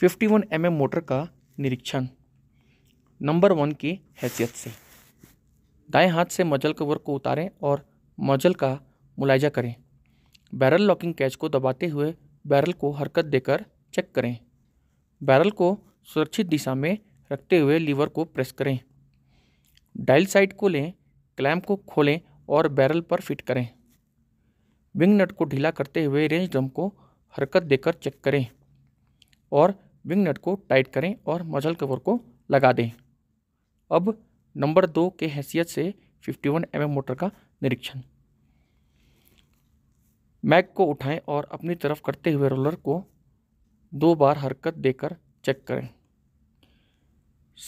fifty one M M motor का निरीक्षण number one की हैसियत से दाएं हाथ से मजल कवर को उतारें और मजल का मुलायजा करें बैरल लॉकिंग कैच को दबाते हुए बैरल को हरकत देकर चेक करें बैरल को सुरक्षित दिशा में रखते हुए लीवर को प्रेस करें डायल साइड को लें क्लैम्प को खोलें और बैरल पर फिट करें विंग नट को ढीला करते हुए रेंज ड्रम को हरकत देकर चेक करें और विंग नट को टाइट करें और मजल कवर को लगा दें अब नंबर दो के हैसियत से 51 वन mm मोटर का निरीक्षण मैग को उठाएं और अपनी तरफ करते हुए रोलर को दो बार हरकत देकर चेक करें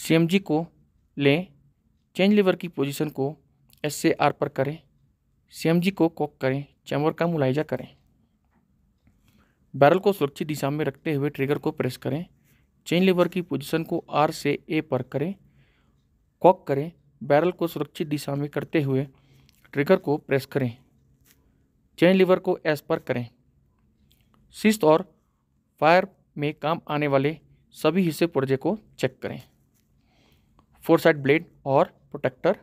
सी को लें चेंज लीवर की पोजीशन को एस आर पर करें सी को कॉक करें चैम्बर का मुलायजा करें बैरल को सुरक्षित दिशा में रखते हुए ट्रिगर को प्रेस करें चेन लीवर की पोजीशन को आर से ए पर करें कॉक करें बैरल को सुरक्षित दिशा में करते हुए ट्रिगर को प्रेस करें चेन लीवर को एस पर करें शिस्त और फायर में काम आने वाले सभी हिस्से पुर्जे को चेक करें फोर साइड ब्लेड और protector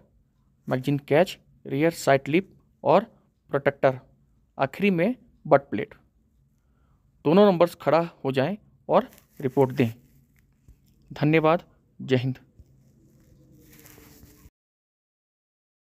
magazine catch rear sight lip और प्रोटेक्टर आखिरी में बट प्लेट दोनों नंबर्स खड़ा हो जाएं और रिपोर्ट दें धन्यवाद जय हिंद